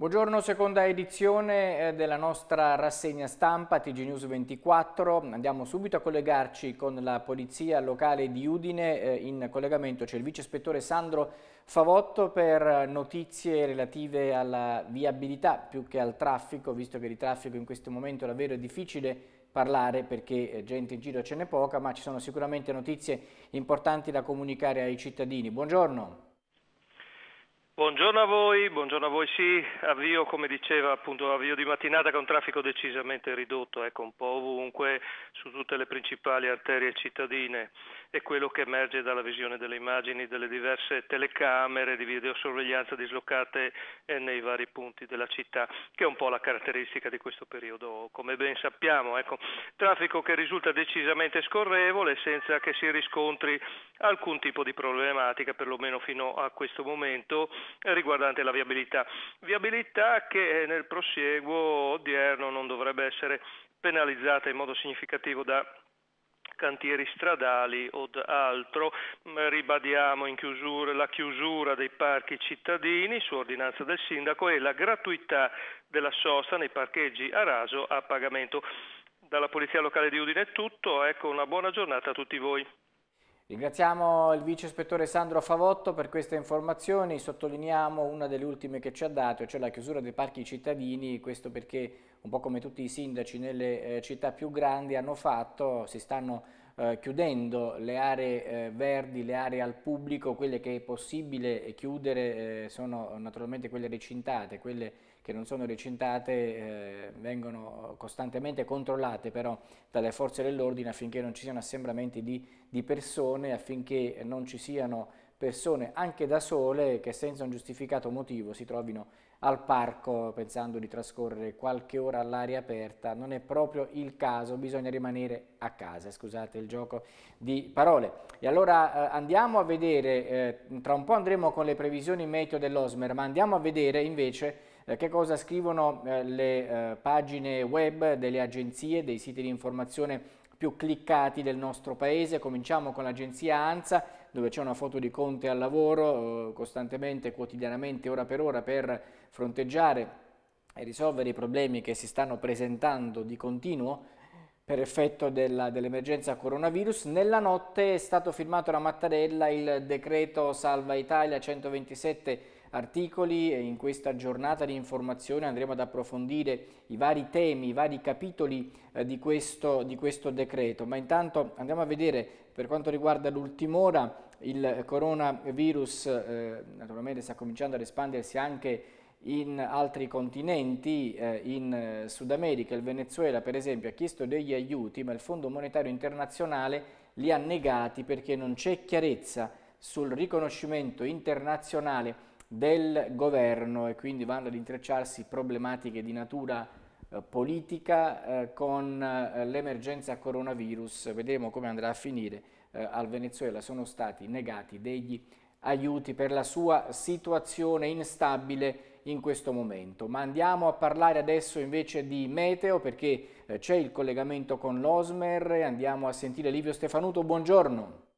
Buongiorno, seconda edizione eh, della nostra rassegna stampa TG News 24. Andiamo subito a collegarci con la polizia locale di Udine. Eh, in collegamento c'è il vice ispettore Sandro Favotto per notizie relative alla viabilità più che al traffico, visto che di traffico in questo momento è davvero difficile parlare perché eh, gente in giro ce n'è poca, ma ci sono sicuramente notizie importanti da comunicare ai cittadini. Buongiorno. Buongiorno a voi, buongiorno a voi sì, avvio come diceva appunto avvio di mattinata con traffico decisamente ridotto, ecco un po' ovunque su tutte le principali arterie cittadine È quello che emerge dalla visione delle immagini delle diverse telecamere di videosorveglianza dislocate eh, nei vari punti della città, che è un po' la caratteristica di questo periodo, come ben sappiamo, ecco, traffico che risulta decisamente scorrevole senza che si riscontri alcun tipo di problematica perlomeno fino a questo momento riguardante la viabilità. Viabilità che eh, nel prosieguo odierno non dovrebbe essere penalizzata in modo significativo da cantieri stradali o altro. Mm, ribadiamo in chiusura la chiusura dei parchi cittadini su ordinanza del sindaco e la gratuità della sosta nei parcheggi a raso a pagamento. Dalla Polizia Locale di Udine è tutto, ecco una buona giornata a tutti voi. Ringraziamo il vice ispettore Sandro Favotto per queste informazioni, sottolineiamo una delle ultime che ci ha dato, cioè la chiusura dei parchi cittadini, questo perché un po' come tutti i sindaci nelle eh, città più grandi hanno fatto, si stanno eh, chiudendo le aree eh, verdi, le aree al pubblico, quelle che è possibile chiudere eh, sono naturalmente quelle recintate, quelle che non sono recintate eh, vengono costantemente controllate però dalle forze dell'ordine affinché non ci siano assembramenti di, di persone, affinché non ci siano persone anche da sole che senza un giustificato motivo si trovino al parco pensando di trascorrere qualche ora all'aria aperta, non è proprio il caso, bisogna rimanere a casa, scusate il gioco di parole. E allora eh, andiamo a vedere, eh, tra un po' andremo con le previsioni meteo dell'Osmer, ma andiamo a vedere invece eh, che cosa scrivono eh, le eh, pagine web delle agenzie, dei siti di informazione più cliccati del nostro paese. Cominciamo con l'agenzia ANSA, dove c'è una foto di Conte al lavoro, costantemente, quotidianamente, ora per ora, per fronteggiare e risolvere i problemi che si stanno presentando di continuo per effetto dell'emergenza dell coronavirus. Nella notte è stato firmato da Mattarella il decreto Salva Italia 127 articoli e in questa giornata di informazione andremo ad approfondire i vari temi, i vari capitoli eh, di, questo, di questo decreto. Ma intanto andiamo a vedere per quanto riguarda l'ultim'ora il coronavirus eh, naturalmente sta cominciando ad espandersi anche in altri continenti, eh, in eh, Sud America, il Venezuela per esempio ha chiesto degli aiuti ma il Fondo Monetario Internazionale li ha negati perché non c'è chiarezza sul riconoscimento internazionale del governo e quindi vanno ad intrecciarsi problematiche di natura eh, politica eh, con eh, l'emergenza coronavirus, vedremo come andrà a finire eh, al Venezuela, sono stati negati degli aiuti per la sua situazione instabile in questo momento. Ma andiamo a parlare adesso invece di meteo perché eh, c'è il collegamento con l'Osmer andiamo a sentire Livio Stefanuto, buongiorno.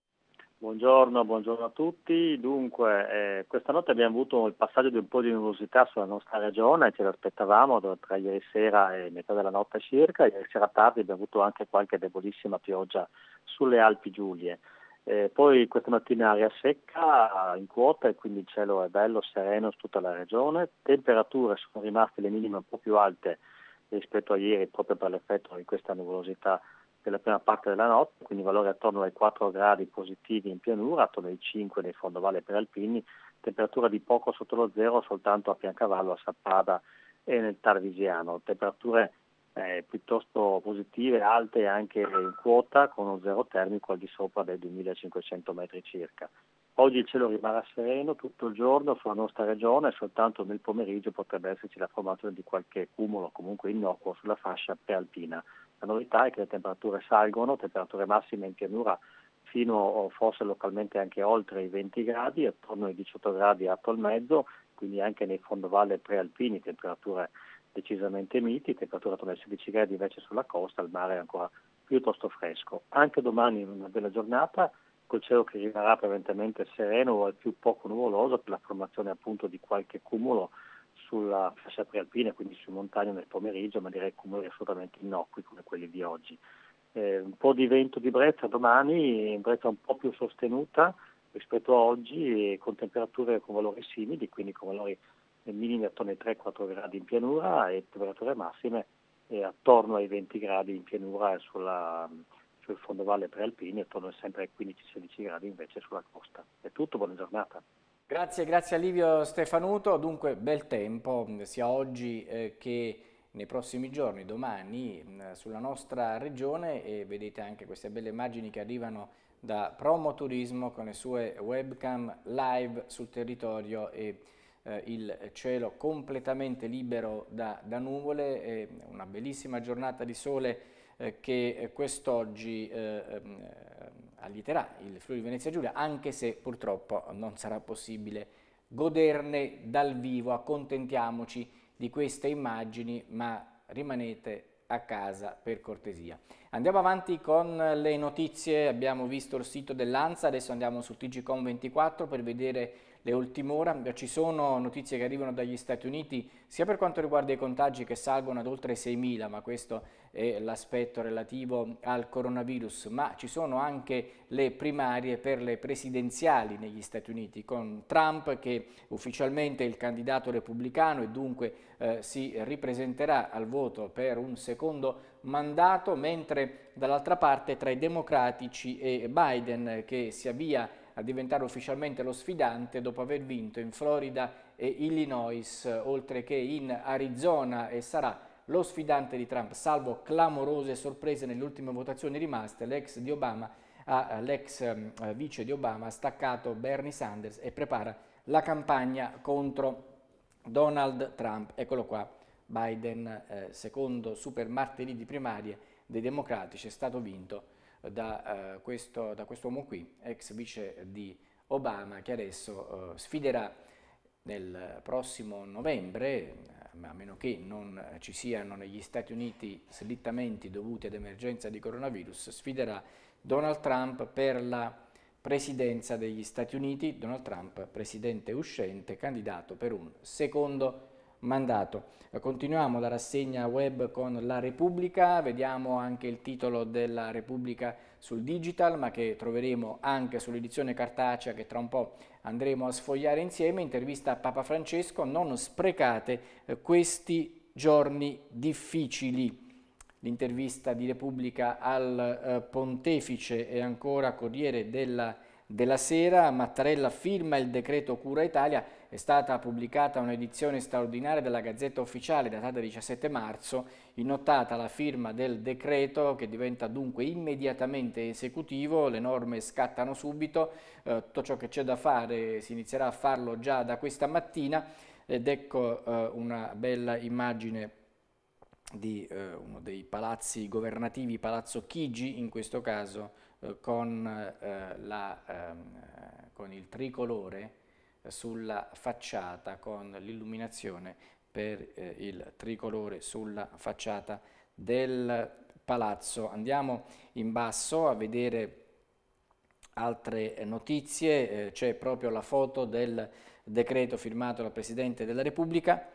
Buongiorno, buongiorno, a tutti. Dunque, eh, questa notte abbiamo avuto il passaggio di un po' di numerosità sulla nostra regione, ce l'aspettavamo tra ieri sera e metà della notte circa, ieri sera tardi abbiamo avuto anche qualche debolissima pioggia sulle Alpi Giulie. Eh, poi questa mattina aria secca in quota e quindi il cielo è bello, sereno su tutta la regione, temperature sono rimaste le minime un po' più alte rispetto a ieri proprio per l'effetto di questa nuvolosità della prima parte della notte, quindi valori attorno ai 4 gradi positivi in pianura, attorno ai 5 nei fondovalle peralpini, temperatura di poco sotto lo zero soltanto a Piancavallo, a Sappada e nel Tarvisiano, temperature eh, piuttosto positive, alte anche in quota, con un zero termico al di sopra dei 2500 metri circa. Oggi il cielo rimarrà sereno tutto il giorno sulla nostra regione soltanto nel pomeriggio potrebbe esserci la formazione di qualche cumulo comunque innocuo sulla fascia prealpina. La novità è che le temperature salgono, temperature massime in pianura fino o forse localmente anche oltre i 20 gradi, attorno ai 18 gradi al mezzo, quindi anche nei fondovalle prealpini temperature decisamente miti, temperatura attorno ai 16 gradi invece sulla costa, il mare è ancora piuttosto fresco. Anche domani in una bella giornata col cielo che rimarrà prevalentemente sereno o al più poco nuvoloso per la formazione appunto di qualche cumulo sulla fascia prealpina, quindi su montagna nel pomeriggio, ma direi cumuli assolutamente innocui come quelli di oggi. Eh, un po' di vento di brezza domani, brezza un po' più sostenuta rispetto a oggi, con temperature con valori simili, quindi con valori eh, minimi attorno ai 3-4 gradi in pianura e temperature massime eh, attorno ai 20 gradi in pianura e sulla, sul fondovalle prealpino, attorno sempre ai 15-16 gradi invece sulla costa. È tutto, buona giornata. Grazie, grazie a Livio Stefanuto. Dunque, bel tempo mm, sia oggi eh, che nei prossimi giorni, domani, mm, sulla nostra regione e vedete anche queste belle immagini che arrivano da Promoturismo con le sue webcam live sul territorio e eh, il cielo completamente libero da, da nuvole. E una bellissima giornata di sole eh, che quest'oggi eh, mm, allieterà il Friuli Venezia Giulia, anche se purtroppo non sarà possibile goderne dal vivo, accontentiamoci di queste immagini, ma rimanete a casa per cortesia. Andiamo avanti con le notizie, abbiamo visto il sito dell'ANSA, adesso andiamo su TGCOM24 per vedere le ultime ore ci sono notizie che arrivano dagli Stati Uniti sia per quanto riguarda i contagi che salgono ad oltre 6.000, ma questo è l'aspetto relativo al coronavirus, ma ci sono anche le primarie per le presidenziali negli Stati Uniti, con Trump che ufficialmente è il candidato repubblicano e dunque eh, si ripresenterà al voto per un secondo mandato, mentre dall'altra parte tra i democratici e Biden che si avvia a diventare ufficialmente lo sfidante dopo aver vinto in Florida e Illinois, oltre che in Arizona e sarà lo sfidante di Trump, salvo clamorose sorprese nelle ultime votazioni rimaste, l'ex di Obama l'ex ehm, vice di Obama ha staccato Bernie Sanders e prepara la campagna contro Donald Trump. Eccolo qua, Biden, eh, secondo super martedì di primarie dei democratici, è stato vinto da, eh, questo, da quest'uomo qui, ex vice di Obama, che adesso eh, sfiderà nel prossimo novembre, eh, a meno che non ci siano negli Stati Uniti slittamenti dovuti ad emergenza di coronavirus, sfiderà Donald Trump per la presidenza degli Stati Uniti, Donald Trump presidente uscente, candidato per un secondo mandato. Eh, continuiamo la rassegna web con La Repubblica, vediamo anche il titolo della Repubblica sul digital, ma che troveremo anche sull'edizione cartacea che tra un po' andremo a sfogliare insieme, intervista a Papa Francesco, non sprecate eh, questi giorni difficili. L'intervista di Repubblica al eh, Pontefice e ancora Corriere della Repubblica della sera, Mattarella firma il decreto Cura Italia, è stata pubblicata un'edizione straordinaria della Gazzetta Ufficiale datata 17 marzo, innottata la firma del decreto che diventa dunque immediatamente esecutivo, le norme scattano subito, eh, tutto ciò che c'è da fare si inizierà a farlo già da questa mattina ed ecco eh, una bella immagine di eh, uno dei palazzi governativi, Palazzo Chigi in questo caso, eh, con, eh, la, ehm, eh, con, il tricolore sulla facciata, con l'illuminazione per eh, il tricolore sulla facciata del palazzo. Andiamo in basso a vedere altre notizie, eh, c'è proprio la foto del decreto firmato dal Presidente della Repubblica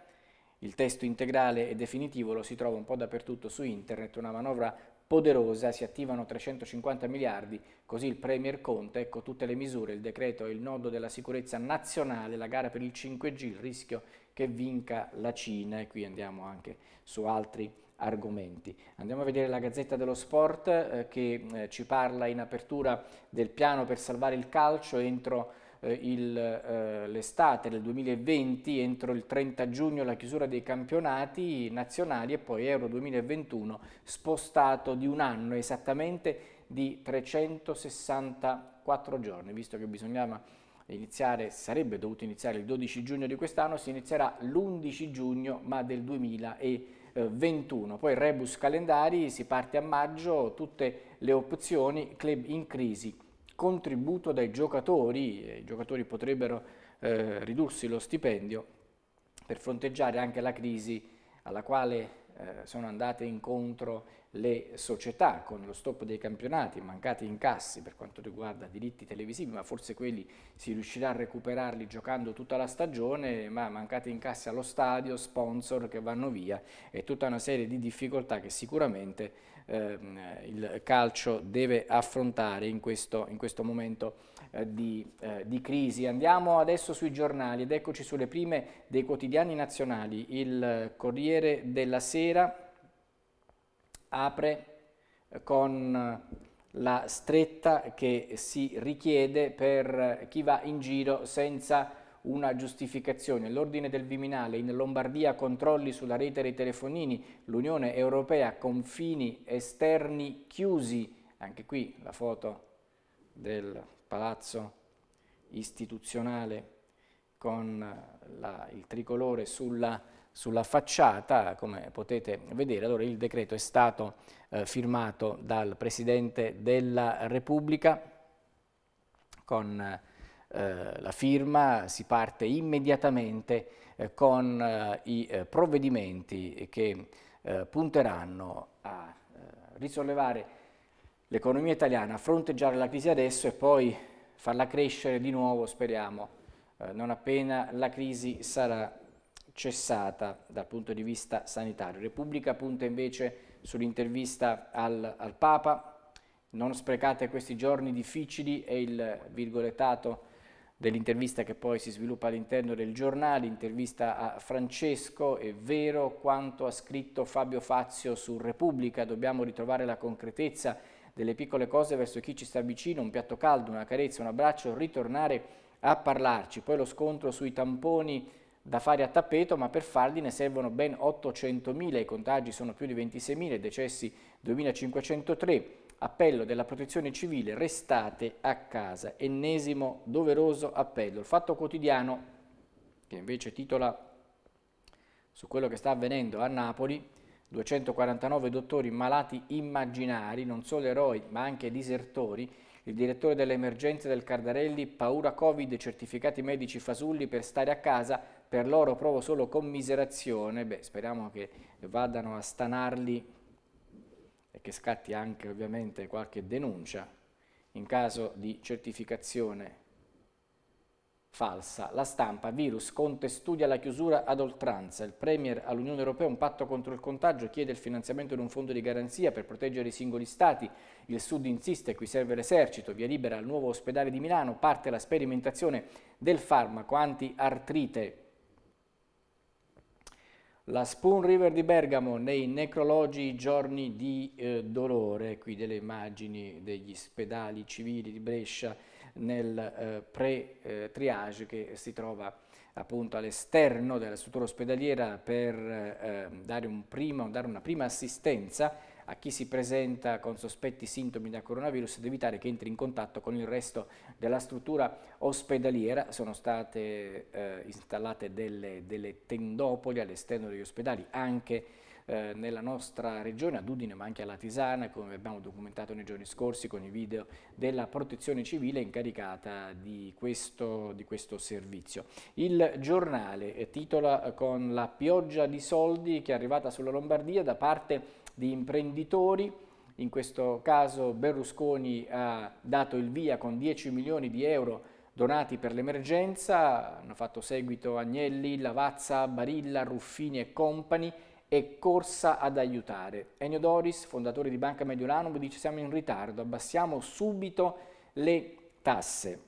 il testo integrale e definitivo lo si trova un po' dappertutto su internet, una manovra poderosa, si attivano 350 miliardi, così il Premier Conte, ecco tutte le misure, il decreto e il nodo della sicurezza nazionale, la gara per il 5G, il rischio che vinca la Cina e qui andiamo anche su altri argomenti. Andiamo a vedere la Gazzetta dello Sport eh, che eh, ci parla in apertura del piano per salvare il calcio entro eh, eh, l'estate del 2020 entro il 30 giugno la chiusura dei campionati nazionali e poi Euro 2021 spostato di un anno esattamente di 364 giorni, visto che bisognava iniziare, sarebbe dovuto iniziare il 12 giugno di quest'anno, si inizierà l'11 giugno ma del 2021. Poi Rebus Calendari, si parte a maggio, tutte le opzioni, club in crisi contributo dai giocatori, e i giocatori potrebbero eh, ridursi lo stipendio per fronteggiare anche la crisi alla quale eh, sono andate incontro le società con lo stop dei campionati, mancati incassi per quanto riguarda diritti televisivi, ma forse quelli si riuscirà a recuperarli giocando tutta la stagione, ma mancati incassi allo stadio, sponsor che vanno via e tutta una serie di difficoltà che sicuramente ehm, il calcio deve affrontare in questo, in questo momento eh, di, eh, di, crisi. Andiamo adesso sui giornali ed eccoci sulle prime dei quotidiani nazionali. Il Corriere della Sera apre con la stretta che si richiede per chi va in giro senza una giustificazione. L'ordine del Viminale in Lombardia controlli sulla rete dei telefonini, l'Unione Europea confini esterni chiusi. Anche qui la foto del palazzo istituzionale con la, il tricolore sulla, sulla, facciata, come potete vedere, allora il decreto è stato eh, firmato dal Presidente della Repubblica con eh, eh, la firma, si parte immediatamente eh, con eh, i eh, provvedimenti che eh, punteranno a risollevare l'economia italiana, a fronteggiare la crisi adesso e poi farla crescere di nuovo, speriamo, non appena la crisi sarà cessata dal punto di vista sanitario. Repubblica punta invece sull'intervista al, al Papa, non sprecate questi giorni difficili e il virgolettato dell'intervista che poi si sviluppa all'interno del giornale, intervista a Francesco, è vero quanto ha scritto Fabio Fazio su Repubblica, dobbiamo ritrovare la concretezza delle piccole cose verso chi ci sta vicino, un piatto caldo, una carezza, un abbraccio, ritornare a parlarci. Poi lo scontro sui tamponi da fare a tappeto, ma per farli ne servono ben 800.000, i contagi sono più di 26.000, i decessi 2.503 appello della protezione civile, restate a casa, ennesimo doveroso appello. Il fatto quotidiano, che invece titola su quello che sta avvenendo a Napoli, 249 dottori malati immaginari, non solo eroi ma anche disertori, il direttore delle emergenze del Cardarelli, paura Covid, certificati medici fasulli per stare a casa, per loro provo solo commiserazione, beh speriamo che vadano a stanarli e che scatti anche ovviamente qualche denuncia in caso di certificazione falsa. La stampa, virus, Conte studia la chiusura ad oltranza. Il Premier all'Unione Europea un patto contro il contagio chiede il finanziamento di un fondo di garanzia per proteggere i singoli stati. Il Sud insiste, qui serve l'esercito. Via libera al nuovo ospedale di Milano, parte la sperimentazione del farmaco antiartrite. artrite la Spoon River di Bergamo nei necrologi giorni di eh, dolore, qui delle immagini degli spedali civili di Brescia nel eh, pre-triage che si trova appunto all'esterno della struttura ospedaliera per eh, dare, un prima, dare una prima assistenza a chi si presenta con sospetti sintomi da coronavirus ed evitare che entri in contatto con il resto della struttura ospedaliera. Sono state eh, installate delle, delle tendopoli all'esterno degli ospedali anche eh, nella nostra regione, ad Udine ma anche alla Tisana, come abbiamo documentato nei giorni scorsi con i video della protezione civile incaricata di questo, di questo servizio. Il giornale titola con la pioggia di soldi che è arrivata sulla Lombardia da parte di imprenditori, in questo caso Berlusconi ha dato il via con 10 milioni di euro donati per l'emergenza, hanno fatto seguito Agnelli, Lavazza, Barilla, Ruffini e Company e Corsa ad aiutare. Ennio Doris, fondatore di Banca Mediolanum, dice siamo in ritardo, abbassiamo subito le tasse.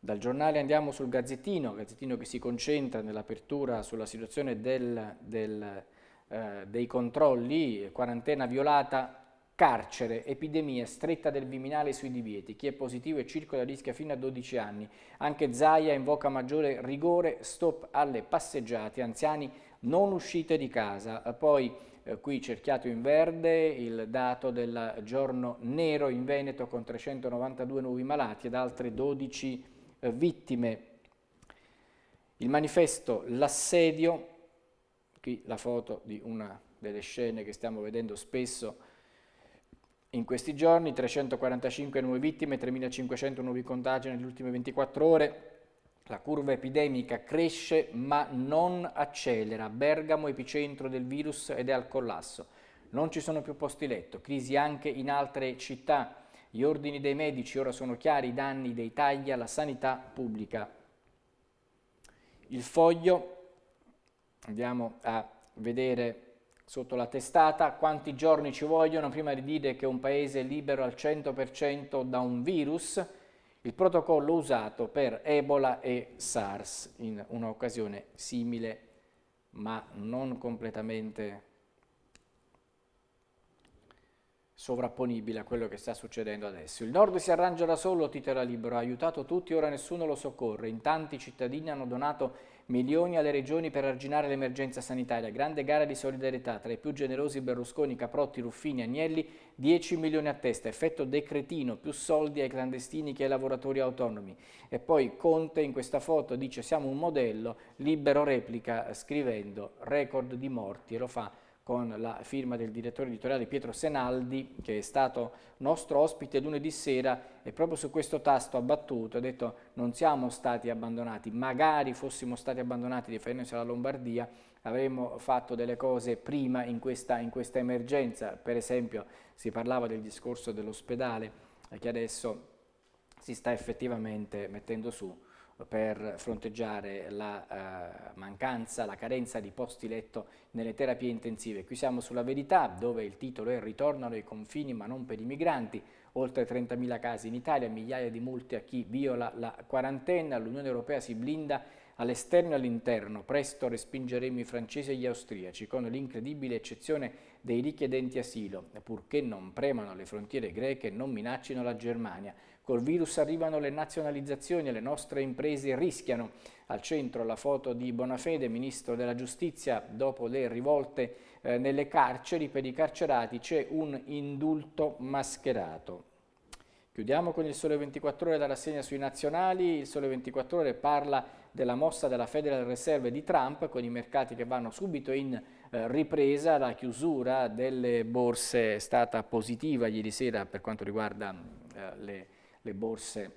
Dal giornale andiamo sul Gazzettino, Gazzettino che si concentra nell'apertura sulla situazione del, del eh, dei controlli, quarantena violata, carcere, epidemia, stretta del Viminale sui divieti, chi è positivo e circola rischia fino a 12 anni. Anche Zaia invoca maggiore rigore, stop alle passeggiate, anziani non uscite di casa. Poi eh, qui cerchiato in verde il dato del giorno nero in Veneto con 392 nuovi malati ed altre 12 eh, vittime. Il manifesto L'assedio qui la foto di una delle scene che stiamo vedendo spesso in questi giorni, 345 nuove vittime, 3.500 nuovi contagi nelle ultime 24 ore, la curva epidemica cresce ma non accelera, Bergamo epicentro del virus ed è al collasso, non ci sono più posti letto, crisi anche in altre città, gli ordini dei medici ora sono chiari, i danni dei tagli alla sanità pubblica. Il foglio Andiamo a vedere sotto la testata quanti giorni ci vogliono prima di dire che un paese è libero al 100% da un virus, il protocollo usato per Ebola e SARS in un'occasione simile ma non completamente sovrapponibile a quello che sta succedendo adesso. Il nord si arrangia da solo, titola libero, ha aiutato tutti, ora nessuno lo soccorre. In tanti cittadini hanno donato Milioni alle regioni per arginare l'emergenza sanitaria. Grande gara di solidarietà tra i più generosi Berlusconi, Caprotti, Ruffini, Agnelli. 10 milioni a testa. Effetto decretino. Più soldi ai clandestini che ai lavoratori autonomi. E poi Conte in questa foto dice siamo un modello. Libero replica scrivendo record di morti. E lo fa con la firma del direttore editoriale Pietro Senaldi, che è stato nostro ospite lunedì sera e proprio su questo tasto ha battuto, ha detto non siamo stati abbandonati, magari fossimo stati abbandonati riferendosi alla Lombardia, avremmo fatto delle cose prima in questa, in questa emergenza, per esempio si parlava del discorso dell'ospedale eh, che adesso si sta effettivamente mettendo su per fronteggiare la eh, mancanza, la carenza di posti letto nelle terapie intensive. Qui siamo sulla verità dove il titolo è Ritornano i confini ma non per i migranti, oltre 30.000 casi in Italia, migliaia di multe a chi viola la quarantena, l'Unione Europea si blinda all'esterno e all'interno, presto respingeremo i francesi e gli austriaci con l'incredibile eccezione dei richiedenti asilo, purché non premano le frontiere greche e non minaccino la Germania. Col virus arrivano le nazionalizzazioni e le nostre imprese rischiano. Al centro la foto di Bonafede, ministro della giustizia, dopo le rivolte eh, nelle carceri per i carcerati c'è un indulto mascherato. Chiudiamo con il Sole 24 Ore dalla segna sui nazionali. Il Sole 24 Ore parla della mossa della Federal Reserve di Trump con i mercati che vanno subito in eh, ripresa. La chiusura delle borse è stata positiva ieri sera per quanto riguarda eh, le le borse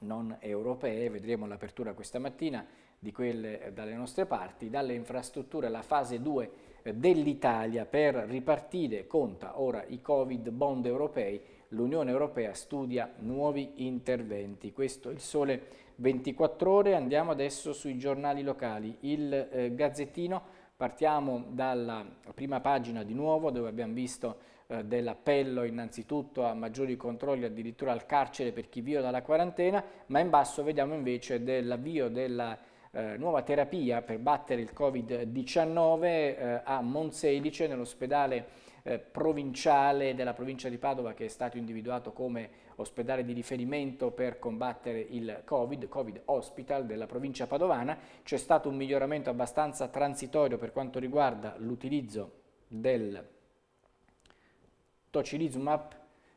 non europee, vedremo l'apertura questa mattina di quelle eh, dalle nostre parti, dalle infrastrutture la fase 2 eh, dell'Italia per ripartire, conta ora i Covid bond europei, l'Unione Europea studia nuovi interventi. Questo è il sole 24 ore, andiamo adesso sui giornali locali, il eh, Gazzettino, partiamo dalla prima pagina di nuovo dove abbiamo visto eh, dell'appello innanzitutto a maggiori controlli, addirittura al carcere per chi viola la quarantena, ma in basso vediamo invece dell'avvio della eh, nuova terapia per battere il Covid-19 eh, a Monselice nell'ospedale eh, provinciale della provincia di Padova che è stato individuato come ospedale di riferimento per combattere il Covid, Covid Hospital della provincia padovana. C'è stato un miglioramento abbastanza transitorio per quanto riguarda l'utilizzo del tocilizumab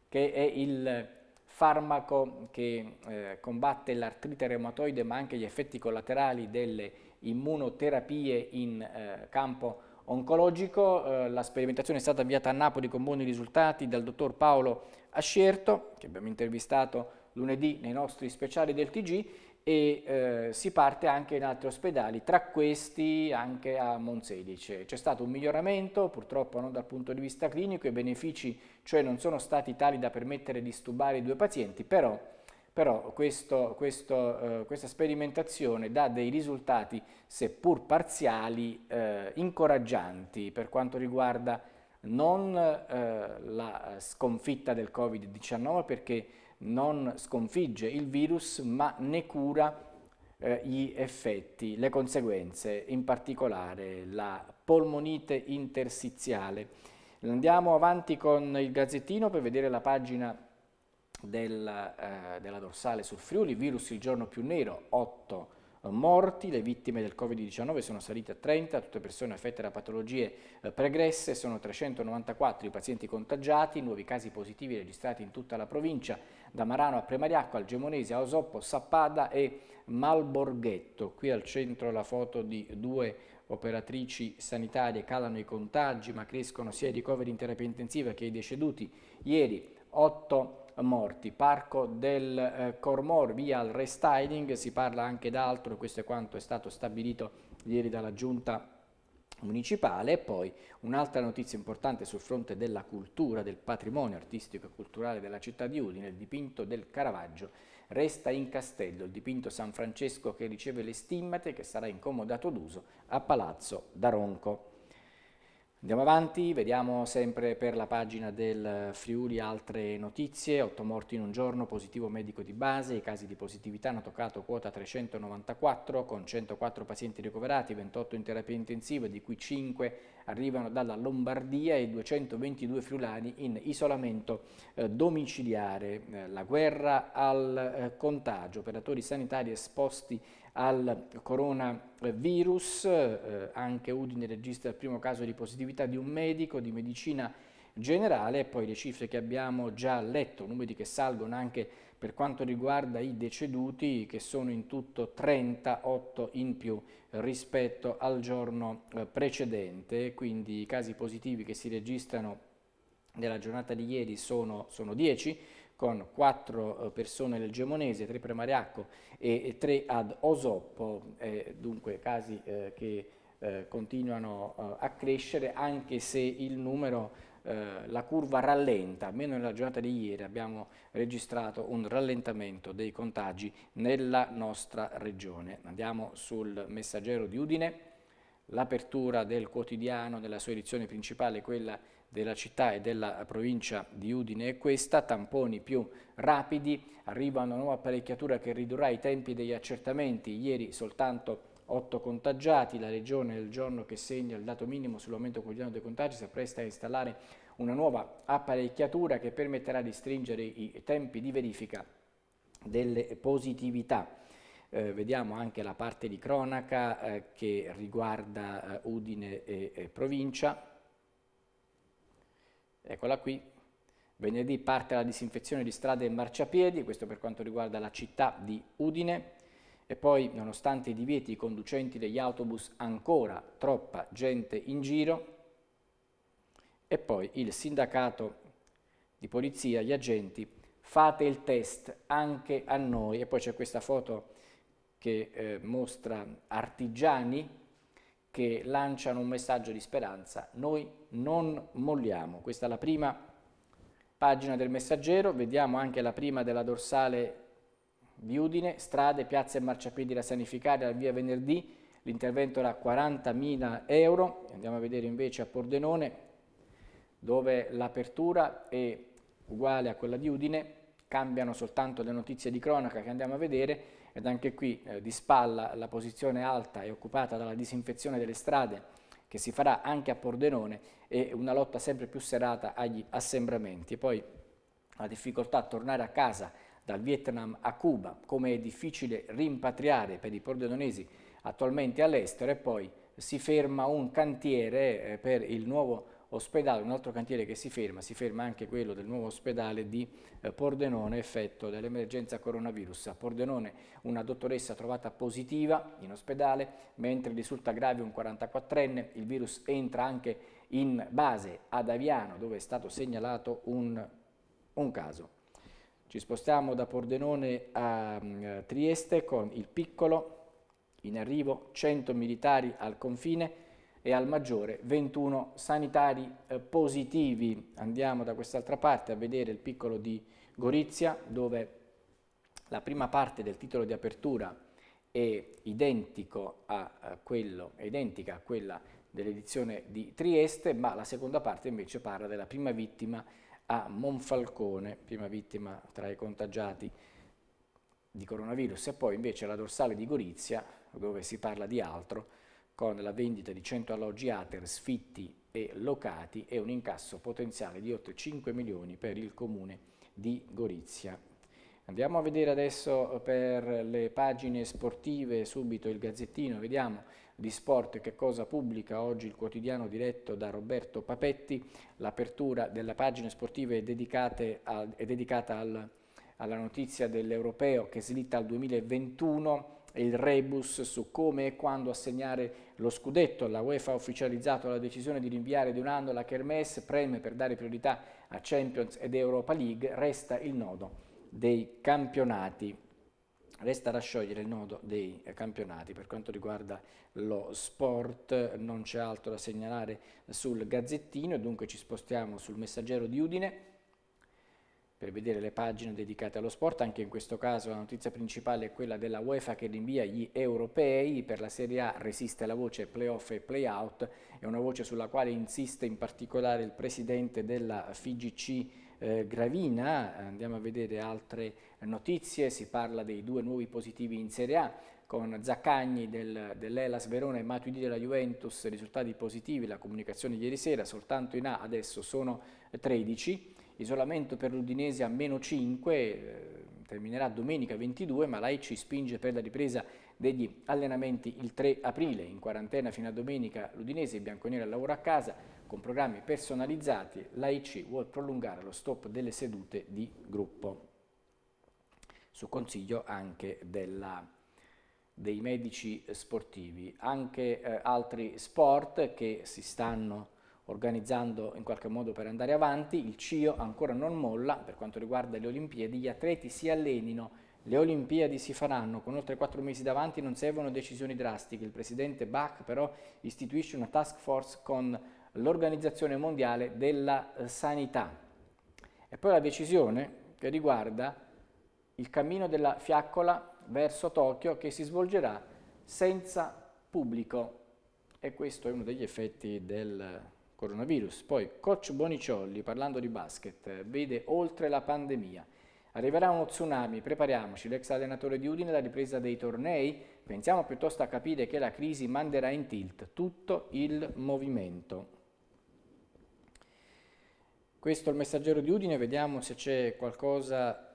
che è il farmaco che eh, combatte l'artrite reumatoide ma anche gli effetti collaterali delle immunoterapie in eh, campo oncologico. Eh, la sperimentazione è stata avviata a Napoli con buoni risultati dal dottor Paolo Ascierto che abbiamo intervistato lunedì nei nostri speciali del TG e eh, si parte anche in altri ospedali, tra questi anche a Monselice. C'è stato un miglioramento, purtroppo non dal punto di vista clinico, i benefici cioè non sono stati tali da permettere di stubare i due pazienti, però, però questo, questo, eh, questa sperimentazione dà dei risultati, seppur parziali, eh, incoraggianti per quanto riguarda non eh, la sconfitta del Covid-19, perché non sconfigge il virus ma ne cura eh, gli effetti, le conseguenze, in particolare la polmonite interstiziale. Andiamo avanti con il gazzettino per vedere la pagina del, eh, della dorsale sul Friuli, virus il giorno più nero, 8 morti, le vittime del Covid-19 sono salite a 30, tutte persone affette da patologie eh, pregresse, sono 394 i pazienti contagiati, nuovi casi positivi registrati in tutta la provincia, da Marano a Premariacco, al Gemonesi, a Osoppo, Sappada e Malborghetto. Qui al centro la foto di due operatrici sanitarie, calano i contagi ma crescono sia i ricoveri in terapia intensiva che i deceduti. Ieri 8 morti. Parco del eh, Cormor, via al restyling, si parla anche d'altro, questo è quanto è stato stabilito ieri dalla giunta municipale. E Poi un'altra notizia importante sul fronte della cultura, del patrimonio artistico e culturale della città di Udine, il dipinto del Caravaggio resta in castello, il dipinto San Francesco che riceve le stimmate che sarà incomodato d'uso a Palazzo da Ronco. Andiamo avanti, vediamo sempre per la pagina del Friuli altre notizie, 8 morti in un giorno, positivo medico di base, i casi di positività hanno toccato quota 394 con 104 pazienti ricoverati, 28 in terapia intensiva di cui 5 arrivano dalla Lombardia e 222 friulani in isolamento eh, domiciliare. Eh, la guerra al eh, contagio, operatori sanitari esposti al coronavirus, eh, anche Udine registra il primo caso di positività di un medico di medicina generale e poi le cifre che abbiamo già letto, numeri che salgono anche per quanto riguarda i deceduti che sono in tutto 38 in più rispetto al giorno eh, precedente, quindi i casi positivi che si registrano nella giornata di ieri sono, sono 10, con quattro eh, persone nel Gemonese, tre premariacco e tre ad Osoppo, eh, dunque casi eh, che eh, continuano eh, a crescere anche se il numero, eh, la curva rallenta, almeno nella giornata di ieri abbiamo registrato un rallentamento dei contagi nella nostra regione. Andiamo sul messaggero di Udine, l'apertura del quotidiano della sua edizione principale, quella della città e della provincia di Udine è questa, tamponi più rapidi, arriva una nuova apparecchiatura che ridurrà i tempi degli accertamenti, ieri soltanto 8 contagiati, la regione il giorno che segna il dato minimo sull'aumento quotidiano dei contagi si appresta a installare una nuova apparecchiatura che permetterà di stringere i tempi di verifica delle positività. Eh, vediamo anche la parte di cronaca eh, che riguarda eh, Udine e provincia. Eccola qui, venerdì parte la disinfezione di strade e marciapiedi, questo per quanto riguarda la città di Udine, e poi nonostante i divieti i conducenti degli autobus ancora troppa gente in giro, e poi il sindacato di polizia, gli agenti, fate il test anche a noi, e poi c'è questa foto che eh, mostra artigiani che lanciano un messaggio di speranza. Noi non molliamo. Questa è la prima pagina del messaggero, vediamo anche la prima della dorsale di Udine, strade, piazze e marciapiedi da sanificare al via venerdì, l'intervento era 40.000 euro, andiamo a vedere invece a Pordenone dove l'apertura è uguale a quella di Udine, cambiano soltanto le notizie di cronaca che andiamo a vedere ed anche qui eh, di spalla la posizione alta è occupata dalla disinfezione delle strade che si farà anche a Pordenone e una lotta sempre più serata agli assembramenti. E poi la difficoltà a tornare a casa dal Vietnam a Cuba, come è difficile rimpatriare per i pordenonesi attualmente all'estero e poi si ferma un cantiere eh, per il nuovo ospedale, un altro cantiere che si ferma, si ferma anche quello del nuovo ospedale di eh, Pordenone, effetto dell'emergenza coronavirus. A Pordenone una dottoressa trovata positiva in ospedale, mentre risulta grave un 44enne, il virus entra anche in base ad Aviano dove è stato segnalato un, un caso. Ci spostiamo da Pordenone a mh, mm, Trieste con il piccolo, in arrivo 100 militari al confine, e al maggiore 21 sanitari eh, positivi. Andiamo da quest'altra parte a vedere il piccolo di Gorizia dove la prima parte del titolo di apertura è, a, a quello, è identica a quella dell'edizione di Trieste, ma la seconda parte invece parla della prima vittima a Monfalcone, prima vittima tra i contagiati di coronavirus, e poi invece la dorsale di Gorizia, dove si parla di altro, con la vendita di 100 alloggi ATER, sfitti e locati e un incasso potenziale di oltre 5 milioni per il comune di Gorizia. Andiamo a vedere adesso per le pagine sportive subito il gazzettino, vediamo di sport che cosa pubblica oggi il quotidiano diretto da Roberto Papetti. L'apertura della pagina sportiva è, a, è dedicata al, alla notizia dell'europeo che slitta al 2021 il rebus su come e quando assegnare lo scudetto. La UEFA ha ufficializzato la decisione di rinviare di un anno la Kermesse, preme per dare priorità a Champions ed Europa League, resta il nodo dei campionati. Resta da sciogliere il nodo dei campionati. Per quanto riguarda lo sport non c'è altro da segnalare sul gazzettino, dunque ci spostiamo sul messaggero di Udine per vedere le pagine dedicate allo sport, anche in questo caso la notizia principale è quella della UEFA che rinvia gli europei, per la Serie A resiste la voce playoff e playout, è una voce sulla quale insiste in particolare il presidente della FIGC eh, Gravina, andiamo a vedere altre notizie, si parla dei due nuovi positivi in Serie A, con Zaccagni del, dell'Elas Verona e Matuidi della Juventus, risultati positivi, la comunicazione ieri sera, soltanto in A adesso sono 13, isolamento per l'Udinese a meno 5, eh, terminerà domenica 22, ma l'AI spinge per la ripresa degli allenamenti il 3 aprile. In quarantena fino a domenica l'Udinese e Bianconera lavora a casa con programmi personalizzati. L'AIC vuole prolungare lo stop delle sedute di gruppo su consiglio anche della, dei medici sportivi. Anche eh, altri sport che si stanno organizzando in qualche modo per andare avanti, il CIO ancora non molla per quanto riguarda le Olimpiadi, gli atleti si allenino, le Olimpiadi si faranno, con oltre quattro mesi davanti non servono decisioni drastiche, il presidente Bach però istituisce una task force con l'Organizzazione Mondiale della eh, Sanità. E poi la decisione che riguarda il cammino della fiaccola verso Tokyo che si svolgerà senza pubblico e questo è uno degli effetti del coronavirus. Poi coach Boniciolli, parlando di basket, vede oltre la pandemia. Arriverà uno tsunami, prepariamoci, l'ex allenatore di Udine la ripresa dei tornei, pensiamo piuttosto a capire che la crisi manderà in tilt tutto il movimento. Questo è il messaggero di Udine, vediamo se c'è qualcosa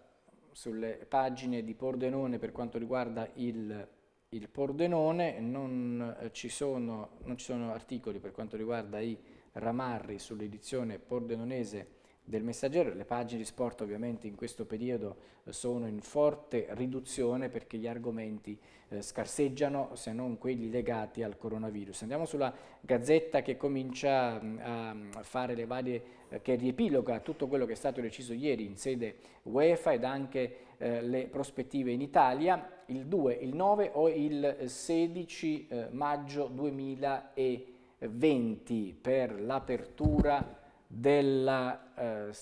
sulle pagine di Pordenone per quanto riguarda il, il Pordenone, non eh, ci, sono, non ci sono articoli per quanto riguarda i Ramarri sull'edizione pordenonese del Messaggero. Le pagine di sport ovviamente in questo periodo eh, sono in forte riduzione perché gli argomenti eh, scarseggiano se non quelli legati al coronavirus. Andiamo sulla Gazzetta che comincia mh, mm, a mm, fare le varie, eh, che riepiloga tutto quello che è stato deciso ieri in sede UEFA ed anche eh, le prospettive in Italia il 2, il 9 o il 16 eh, maggio 2020. 20 per l'apertura della eh,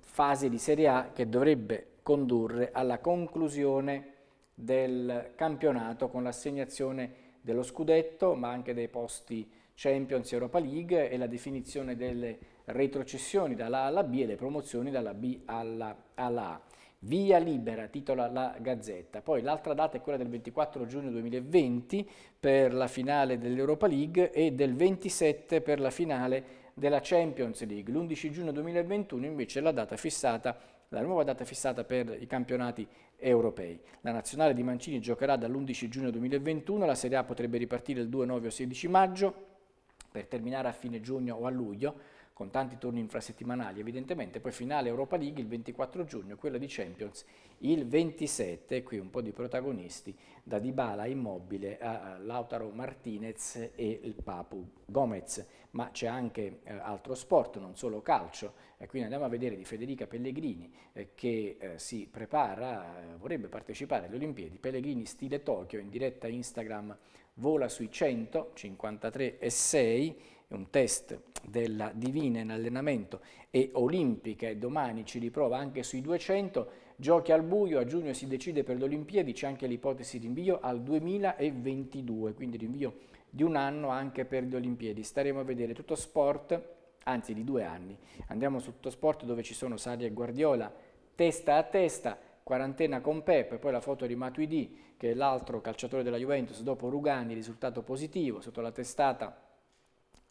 fase di Serie A che dovrebbe condurre alla conclusione del campionato con l'assegnazione dello scudetto ma anche dei posti Champions Europa League e la definizione delle retrocessioni dalla A alla B e le promozioni dalla B alla, alla A. Via libera, titola la Gazzetta. Poi l'altra data è quella del 24 giugno 2020 per la finale dell'Europa League e del 27 per la finale della Champions League. L'11 giugno 2021 invece è la data fissata la nuova data fissata per i campionati europei. La nazionale di Mancini giocherà dall'11 giugno 2021, la Serie A potrebbe ripartire il 2, 9 o 16 maggio per terminare a fine giugno o a luglio con tanti turni infrasettimanali evidentemente, poi finale Europa League il 24 giugno, quella di Champions il 27, qui un po' di protagonisti, da Dybala Immobile a Lautaro Martinez e il Papu Gomez, ma c'è anche eh, altro sport, non solo calcio, e eh, quindi andiamo a vedere di Federica Pellegrini eh, che eh, si prepara, eh, vorrebbe partecipare alle Olimpiadi, Pellegrini stile Tokyo in diretta Instagram vola sui 100, 53 e 6, un test della Divina in allenamento e Olimpiche, domani ci riprova anche sui 200, giochi al buio, a giugno si decide per le Olimpiadi, c'è anche l'ipotesi di rinvio al 2022, quindi rinvio di un anno anche per le Olimpiadi. Staremo a vedere tutto sport, anzi di due anni. Andiamo su tutto sport dove ci sono Sari e Guardiola, testa a testa, quarantena con Pepe, poi la foto di Matuidi che è l'altro calciatore della Juventus dopo Rugani, risultato positivo, sotto la testata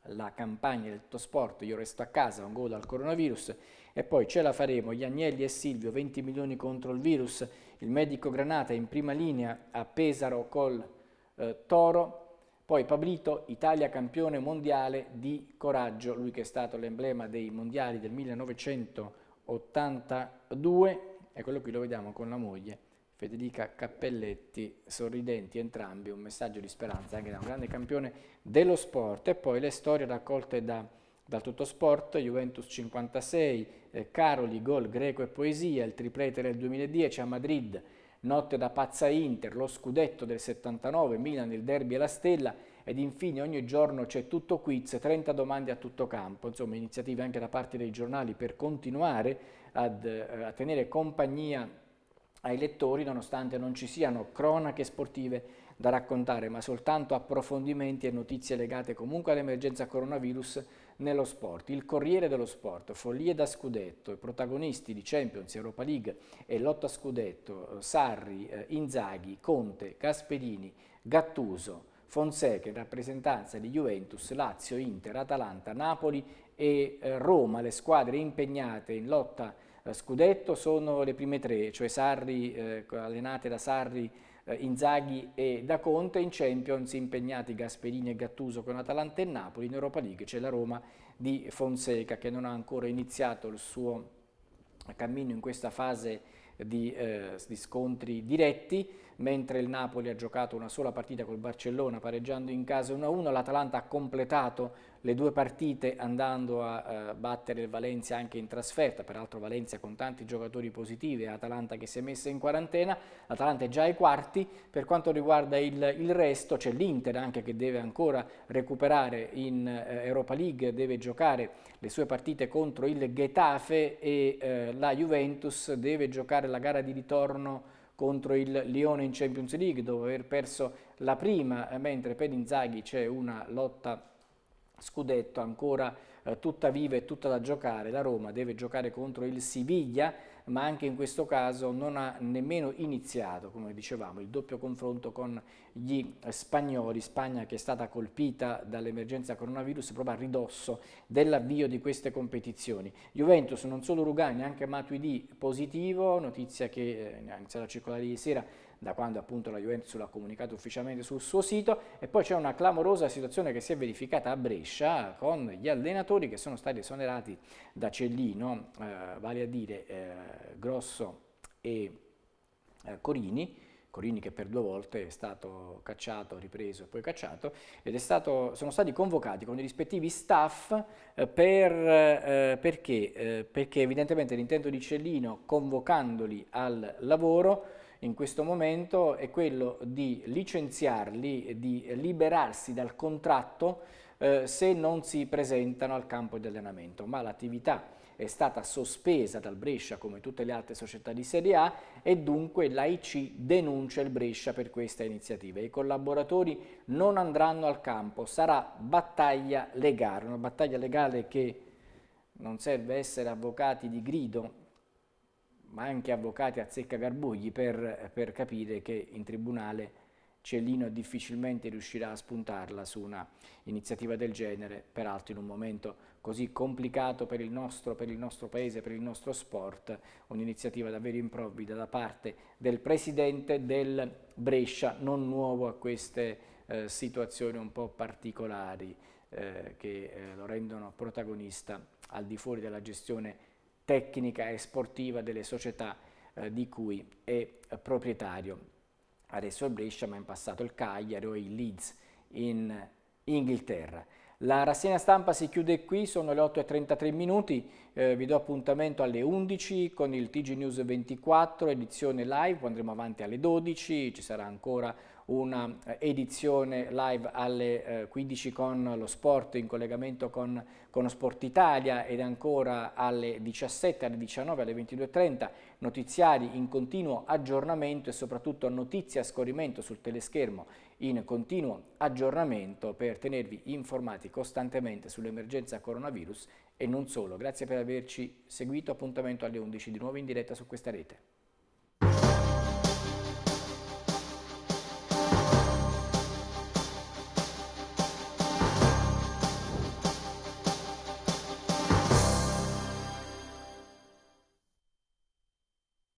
la campagna del sport, io resto a casa, non godo al coronavirus e poi ce la faremo, gli Agnelli e Silvio 20 milioni contro il virus, il medico Granata in prima linea a Pesaro col eh, Toro, poi Pablito, Italia campione mondiale di coraggio, lui che è stato l'emblema dei mondiali del 1982 eccolo qui lo vediamo con la moglie Federica Cappelletti, sorridenti entrambi, un messaggio di speranza anche da un grande campione dello sport. E poi le storie raccolte da, da tutto sport, Juventus 56, eh, Caroli, gol, greco e poesia, il triplete del 2010 a Madrid, notte da pazza Inter, lo scudetto del 79, Milan, il derby e la stella, ed infine ogni giorno c'è tutto quiz, 30 domande a tutto campo, insomma iniziative anche da parte dei giornali per continuare ad, eh, a tenere compagnia ai lettori, nonostante non ci siano cronache sportive da raccontare, ma soltanto approfondimenti e notizie legate comunque all'emergenza coronavirus nello sport. Il Corriere dello Sport, follie da scudetto, i protagonisti di Champions, Europa League e lotta scudetto, Sarri, eh, Inzaghi, Conte, Gasperini, Gattuso, Fonseca in rappresentanza di Juventus, Lazio, Inter, Atalanta, Napoli e eh, Roma, le squadre impegnate in lotta eh, scudetto sono le prime tre, cioè Sarri, eh, allenate da Sarri, eh, Inzaghi e da Conte, in Champions impegnati Gasperini e Gattuso con Atalanta e Napoli, in Europa League c'è la Roma di Fonseca che non ha ancora iniziato il suo cammino in questa fase di, eh, di scontri diretti, mentre il Napoli ha giocato una sola partita col Barcellona pareggiando in casa 1-1, l'Atalanta ha completato le due partite andando a eh, battere il Valencia anche in trasferta, peraltro Valencia con tanti giocatori positivi e Atalanta che si è messa in quarantena, l'Atalanta è già ai quarti, per quanto riguarda il, il resto c'è l'Inter anche che deve ancora recuperare in eh, Europa League, deve giocare le sue partite contro il Getafe e eh, la Juventus deve giocare la gara di ritorno contro il Lione in Champions League dopo aver perso la prima, eh, mentre per Inzaghi c'è una lotta scudetto ancora eh, tutta viva e tutta da giocare. La Roma deve giocare contro il Siviglia, ma anche in questo caso non ha nemmeno iniziato, come dicevamo, il doppio confronto con gli spagnoli. Spagna che è stata colpita dall'emergenza coronavirus proprio a ridosso dell'avvio di queste competizioni. Juventus non solo Rugani, anche Matuidi positivo, notizia che eh, è iniziata a circolare ieri sera, da quando appunto la Juventus l'ha comunicato ufficialmente sul suo sito e poi c'è una clamorosa situazione che si è verificata a Brescia con gli allenatori che sono stati esonerati da Cellino, eh, vale a dire eh, Grosso e eh, Corini, Corini che per due volte è stato cacciato, ripreso e poi cacciato, ed è stato, sono stati convocati con i rispettivi staff eh, per, eh, perché? Eh, perché evidentemente l'intento di Cellino, convocandoli al lavoro, in questo momento è quello di licenziarli, di liberarsi dal contratto eh, se non si presentano al campo di allenamento, ma l'attività è stata sospesa dal Brescia come tutte le altre società di Serie A e dunque l'AIC denuncia il Brescia per questa iniziativa. I collaboratori non andranno al campo, sarà battaglia legale, una battaglia legale che non serve essere avvocati di grido, ma anche avvocati a zecca garbugli per, per capire che in tribunale Cellino difficilmente riuscirà a spuntarla su una iniziativa del genere, peraltro in un momento così complicato per il nostro, per il nostro paese, per il nostro sport, un'iniziativa davvero improvvida da parte del presidente del Brescia, non nuovo a queste eh, situazioni un po' particolari eh, che eh, lo rendono protagonista al di fuori della gestione tecnica e sportiva delle società eh, di cui è eh, proprietario. Adesso il Brescia, ma in passato il Cagliari o il Leeds in Inghilterra. La rassegna stampa si chiude qui, sono le 8.33 minuti, eh, vi do appuntamento alle 11 con il TG News 24, edizione live, andremo avanti alle 12, ci sarà ancora una eh, edizione live alle 15 eh, con lo sport in collegamento con, con Sport Italia ed ancora alle 17, alle 19, alle 22.30 notiziari in continuo aggiornamento e soprattutto notizie a scorrimento sul teleschermo in continuo aggiornamento per tenervi informati costantemente sull'emergenza coronavirus e non solo. Grazie per averci seguito, appuntamento alle 11 di nuovo in diretta su questa rete.